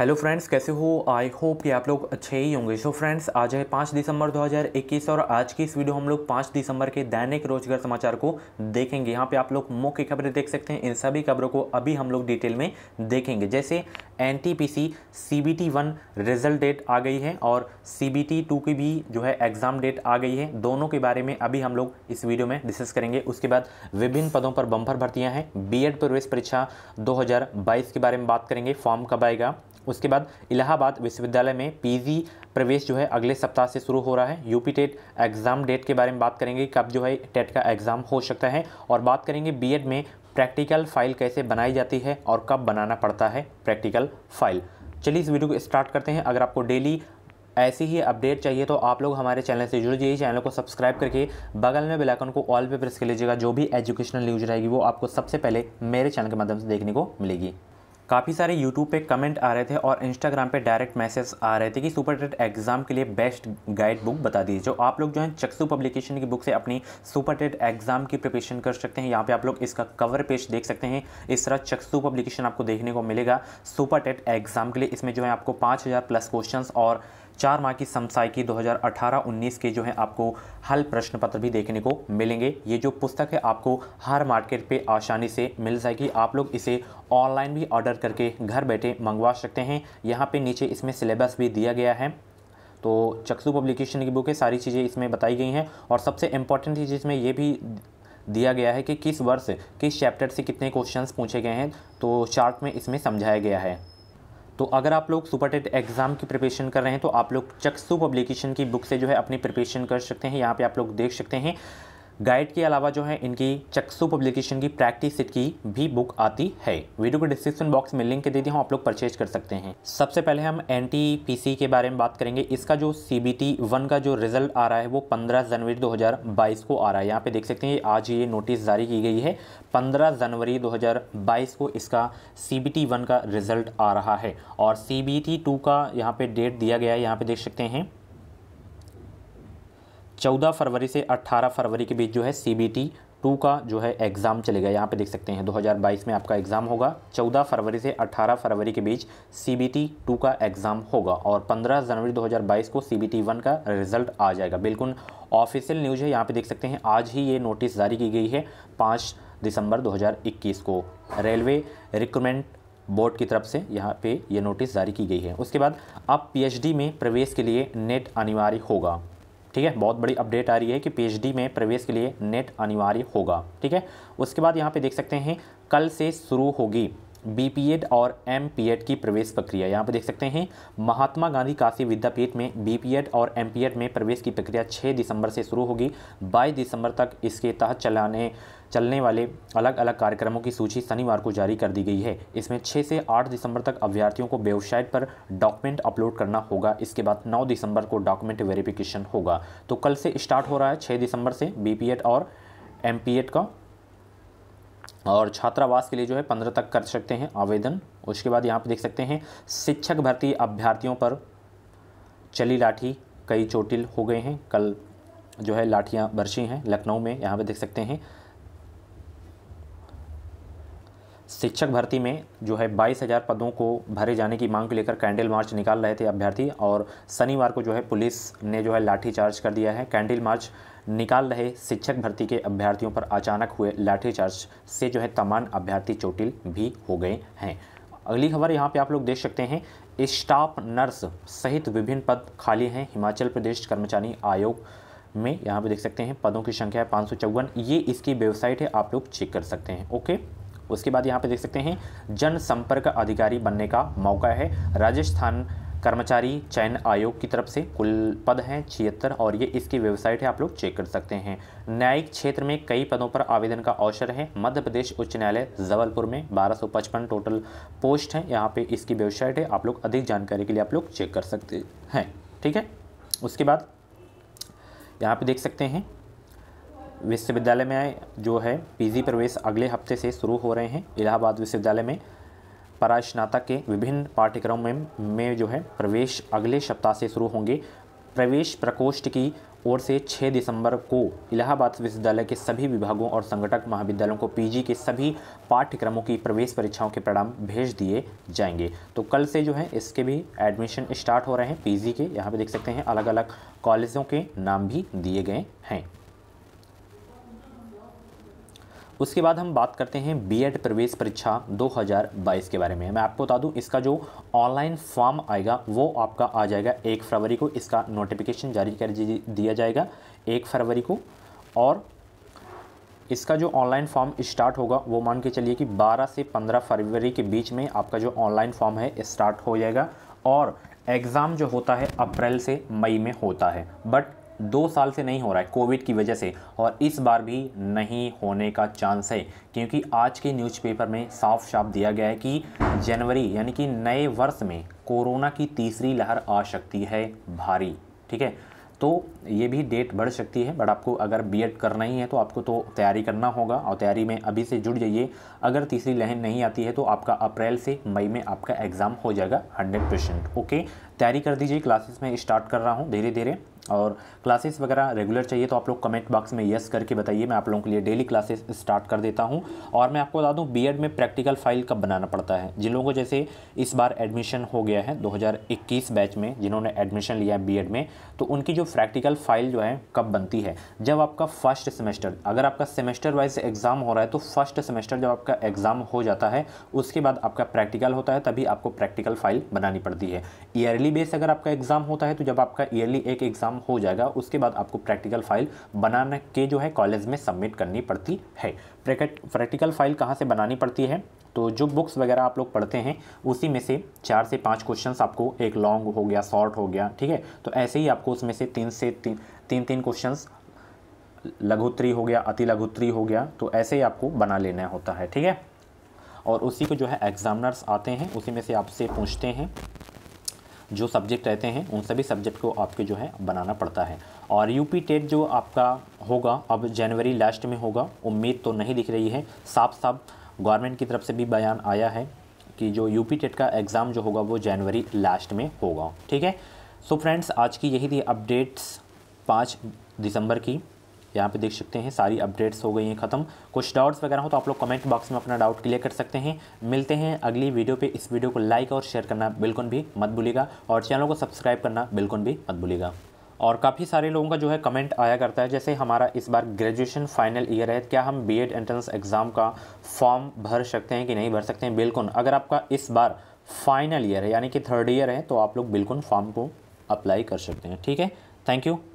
hello friends कैसे हो I hope कि आप लोग अच्छे ही होंगे सो फ्रेंड्स आज है पाँच दिसंबर 2021 और आज की इस वीडियो हम लोग पाँच दिसंबर के दैनिक रोजगार समाचार को देखेंगे यहाँ पे आप लोग मुख्य खबरें देख सकते हैं इन सभी खबरों को अभी हम लोग डिटेल में देखेंगे जैसे N T P C C B T one result date आ गई है और सी बी टी टू की भी जो है एग्ज़ाम डेट आ गई है दोनों के बारे में अभी हम लोग इस वीडियो में डिस्कस करेंगे उसके बाद विभिन्न पदों पर बम्पर भर्तियां हैं बी एड प्रवेश परीक्षा 2022 के बारे में बात करेंगे फॉर्म कब आएगा उसके बाद इलाहाबाद विश्वविद्यालय में पीजी प्रवेश जो है अगले सप्ताह से शुरू हो रहा है यूपी टेट एग्ज़ाम डेट के बारे में बात करेंगे कब जो है टेट का एग्ज़ाम हो सकता है और बात करेंगे बीएड में प्रैक्टिकल फाइल कैसे बनाई जाती है और कब बनाना पड़ता है प्रैक्टिकल फाइल चलिए इस वीडियो को स्टार्ट करते हैं अगर आपको डेली ऐसी ही अपडेट चाहिए तो आप लोग हमारे चैनल से जुड़ जाइए चैनल को सब्सक्राइब करके बगल में बेल आइकन को ऑल पे प्रेस कर लीजिएगा जो भी एजुकेशनल न्यूज रहेगी वो आपको सबसे पहले मेरे चैनल के माध्यम से देखने को मिलेगी काफ़ी सारे यूट्यूब पे कमेंट आ रहे थे और इंस्टाग्राम पे डायरेक्ट मैसेज आ रहे थे कि सुपर टेट एग्ज़ाम के लिए बेस्ट गाइड बुक बता दीजिए जो आप लोग जो है चक्सू पब्लिकेशन की बुक से अपनी सुपर टेट एग्ज़ाम की प्रिपरेशन कर सकते हैं यहाँ पे आप लोग इसका कवर पेज देख सकते हैं इस तरह चक्सू पब्लिकेशन आपको देखने को मिलेगा सुपर टेट एग्ज़ाम के लिए इसमें जो है आपको पाँच प्लस क्वेश्चन और चार माह की समसायिकी 2018-19 के जो है आपको हल प्रश्न पत्र भी देखने को मिलेंगे ये जो पुस्तक है आपको हर मार्केट पे आसानी से मिल जाएगी आप लोग इसे ऑनलाइन भी ऑर्डर करके घर बैठे मंगवा सकते हैं यहाँ पे नीचे इसमें सिलेबस भी दिया गया है तो चक्सु पब्लिकेशन की बुक है सारी चीज़ें इसमें बताई गई हैं और सबसे इम्पॉर्टेंट चीज़ इसमें यह भी दिया गया है कि किस वर्ष किस चैप्टर से कितने क्वेश्चंस पूछे गए हैं तो चार्ट में इसमें समझाया गया है तो अगर आप लोग सुपर टेट एग्ज़ाम की प्रिपरेशन कर रहे हैं तो आप लोग चक्सू पब्लिकेशन की बुक से जो है अपनी प्रिपरेशन कर सकते हैं यहाँ पे आप लोग देख सकते हैं गाइड के अलावा जो है इनकी चक्सू पब्लिकेशन की प्रैक्टिस सेट की भी बुक आती है वीडियो को डिस्क्रिप्शन बॉक्स में लिंक दे दी हूँ आप लोग परचेज कर सकते हैं सबसे पहले हम एन के बारे में बात करेंगे इसका जो सी बी का जो रिजल्ट आ रहा है वो पंद्रह जनवरी दो को आ रहा है यहाँ पे देख सकते हैं आज ये नोटिस जारी की गई है पंद्रह जनवरी दो को इसका सी बी का रिजल्ट आ रहा है और सी बी का यहाँ पे डेट दिया गया है यहाँ पे देख सकते हैं 14 फरवरी से 18 फरवरी के बीच जो है सी बी टी टू का जो है एग्ज़ाम चलेगा यहाँ पे देख सकते हैं 2022 में आपका एग्ज़ाम होगा 14 फरवरी से 18 फरवरी के बीच सी बी टी टू का एग्ज़ाम होगा और 15 जनवरी 2022 को सी बी टी वन का रिज़ल्ट आ जाएगा बिल्कुल ऑफिशियल न्यूज़ है यहाँ पे देख सकते हैं आज ही ये नोटिस जारी की गई है पाँच दिसंबर 2021 को रेलवे रिक्रूटमेंट बोर्ड की तरफ से यहाँ पे ये नोटिस जारी की गई है उसके बाद अब पीएचडी में प्रवेश के लिए नेट अनिवार्य होगा ठीक है बहुत बड़ी अपडेट आ रही है कि पीएचडी में प्रवेश के लिए नेट अनिवार्य होगा ठीक है उसके बाद यहाँ पे देख सकते हैं कल से शुरू होगी बी पी एड और एम पी एड की प्रवेश प्रक्रिया यहाँ पर देख सकते हैं महात्मा गांधी काशी विद्यापीठ में बी पी एड और एम पी एड में प्रवेश की प्रक्रिया 6 दिसंबर से शुरू होगी 22 दिसंबर तक इसके तहत चलाने चलने वाले अलग अलग कार्यक्रमों की सूची शनिवार को जारी कर दी गई है इसमें छः से आठ दिसंबर तक अभ्यर्थियों को वेबसाइट पर डॉक्यूमेंट अपलोड करना होगा इसके बाद नौ दिसंबर को डॉक्यूमेंट वेरिफिकेशन होगा तो कल से स्टार्ट हो रहा है छः दिसंबर से बी और एम का और छात्रावास के लिए जो है पंद्रह तक कर सकते हैं आवेदन उसके बाद यहाँ पर देख सकते हैं शिक्षक भर्ती अभ्यर्थियों पर चली लाठी कई चोटिल हो गए हैं कल जो है लाठियाँ बरसी हैं लखनऊ में यहाँ पे देख सकते हैं शिक्षक भर्ती में जो है बाईस हज़ार पदों को भरे जाने की मांग को लेकर कैंडल मार्च निकाल रहे थे अभ्यर्थी और शनिवार को जो है पुलिस ने जो है लाठीचार्ज कर दिया है कैंडल मार्च निकाल रहे शिक्षक भर्ती के अभ्यर्थियों पर अचानक हुए लाठीचार्ज से जो है तमाम अभ्यर्थी चोटिल भी हो गए हैं अगली खबर यहाँ पर आप लोग देख सकते हैं स्टाफ नर्स सहित विभिन्न पद खाली हैं हिमाचल प्रदेश कर्मचारी आयोग में यहाँ पर देख सकते हैं पदों की संख्या है पाँच ये इसकी वेबसाइट है आप लोग चेक कर सकते हैं ओके उसके बाद यहाँ पे देख सकते हैं जनसंपर्क अधिकारी बनने का मौका है राजस्थान कर्मचारी चयन आयोग की तरफ से कुल पद हैं छिहत्तर और ये इसकी वेबसाइट है आप लोग चेक कर सकते हैं न्यायिक क्षेत्र में कई पदों पर आवेदन का अवसर है मध्य प्रदेश उच्च न्यायालय जबलपुर में 1255 टोटल पोस्ट हैं यहाँ पे इसकी वेबसाइट है आप लोग अधिक जानकारी के लिए आप लोग चेक कर सकते हैं ठीक है उसके बाद यहाँ पे देख सकते हैं विश्वविद्यालय में जो है पीजी प्रवेश अगले हफ्ते से शुरू हो रहे हैं इलाहाबाद विश्वविद्यालय में स्नातक के विभिन्न पाठ्यक्रमों में, में जो है प्रवेश अगले सप्ताह से शुरू होंगे प्रवेश प्रकोष्ठ की ओर से 6 दिसंबर को इलाहाबाद विश्वविद्यालय के सभी विभागों और संगठक महाविद्यालयों को पीजी के सभी पाठ्यक्रमों की प्रवेश परीक्षाओं के परिणाम भेज दिए जाएंगे तो कल से जो है इसके भी एडमिशन स्टार्ट हो रहे हैं पीजी के यहाँ पे देख सकते हैं अलग अलग कॉलेजों के नाम भी दिए गए हैं उसके बाद हम बात करते हैं बीएड प्रवेश परीक्षा 2022 के बारे में मैं आपको बता दूं इसका जो ऑनलाइन फॉर्म आएगा वो आपका आ जाएगा एक फरवरी को इसका नोटिफिकेशन जारी कर दिया जाएगा एक फरवरी को और इसका जो ऑनलाइन फॉर्म स्टार्ट होगा वो मान के चलिए कि 12 से 15 फरवरी के बीच में आपका जो ऑनलाइन फॉर्म है स्टार्ट हो जाएगा और एग्ज़ाम जो होता है अप्रैल से मई में होता है बट दो साल से नहीं हो रहा है कोविड की वजह से और इस बार भी नहीं होने का चांस है क्योंकि आज के न्यूज़पेपर में साफ साफ दिया गया है कि जनवरी यानी कि नए वर्ष में कोरोना की तीसरी लहर आ सकती है भारी ठीक है तो ये भी डेट बढ़ सकती है बट आपको अगर बी एड करना ही है तो आपको तो तैयारी करना होगा और तैयारी में अभी से जुड़ जाइए अगर तीसरी लहर नहीं आती है तो आपका अप्रैल से मई में आपका एग्ज़ाम हो जाएगा हंड्रेड परसेंट ओके तैयारी कर दीजिए क्लासेस में स्टार्ट कर रहा हूँ धीरे धीरे और क्लासेस वगैरह रेगुलर चाहिए तो आप लोग कमेंट बॉक्स में येस करके बताइए मैं आप लोगों के लिए डेली क्लासेस स्टार्ट कर देता हूँ और मैं आपको बता दूँ बी में प्रैक्टिकल फाइल कब बनाना पड़ता है जिन लोगों को जैसे इस बार एडमिशन हो गया है 2021 बैच में जिन्होंने एडमिशन लिया है बी में तो उनकी जो प्रैक्टिकल फाइल जो है कब बनती है जब आपका फर्स्ट सेमेस्टर अगर आपका सेमेस्टर वाइज एग्ज़ाम हो रहा है तो फर्स्ट सेमेस्टर जब आपका एग्ज़ाम हो जाता है उसके बाद आपका प्रैक्टिकल होता है तभी आपको प्रैक्टिकल फाइल बनानी पड़ती है ईयरली बेस अगर आपका एग्ज़ाम होता है तो जब आपका ईयरली एक एग्ज़ाम हो जाएगा उसके बाद आपको प्रैक्टिकल फाइल बनाने के जो है कॉलेज में सबमिट करनी पड़ती है प्रैक्टिकल फाइल कहाँ से बनानी पड़ती है तो जो बुक्स वगैरह आप लोग पढ़ते हैं उसी में से चार से पाँच क्वेश्चन आपको एक लॉन्ग हो गया शॉर्ट हो गया ठीक है तो ऐसे ही आपको उसमें से तीन से तीन तीन तीन क्वेश्चन लघुत्री हो गया अति लघुत्री हो गया तो ऐसे ही आपको बना लेना होता है ठीक है और उसी को जो है एग्जामिनर्स आते हैं उसी में से आपसे पूछते हैं जो सब्जेक्ट रहते हैं उन सभी सब्जेक्ट को आपके जो है बनाना पड़ता है और यूपी टेट जो आपका होगा अब जनवरी लास्ट में होगा उम्मीद तो नहीं दिख रही है साफ साफ गवर्नमेंट की तरफ से भी बयान आया है कि जो यूपी टेट का एग्ज़ाम जो होगा वो जनवरी लास्ट में होगा ठीक है सो so फ्रेंड्स आज की यही थी अपडेट्स पाँच दिसंबर की यहाँ पे देख सकते हैं सारी अपडेट्स हो गई हैं ख़त्म कुछ डाउट्स वगैरह हो तो आप लोग कमेंट बॉक्स में अपना डाउट क्लियर कर सकते हैं मिलते हैं अगली वीडियो पे इस वीडियो को लाइक और शेयर करना बिल्कुल भी मत भूलिएगा और चैनल को सब्सक्राइब करना बिल्कुल भी मत भूलिएगा और काफ़ी सारे लोगों का जो है कमेंट आया करता है जैसे हमारा इस बार ग्रेजुएशन फाइनल ईयर है क्या हम एड एंट्रेंस एग्ज़ाम का फॉर्म भर सकते हैं कि नहीं भर सकते हैं बिल्कुल अगर आपका इस बार फाइनल ईयर है यानी कि थर्ड ईयर है तो आप लोग बिल्कुल फॉर्म को अप्लाई कर सकते हैं ठीक है थैंक यू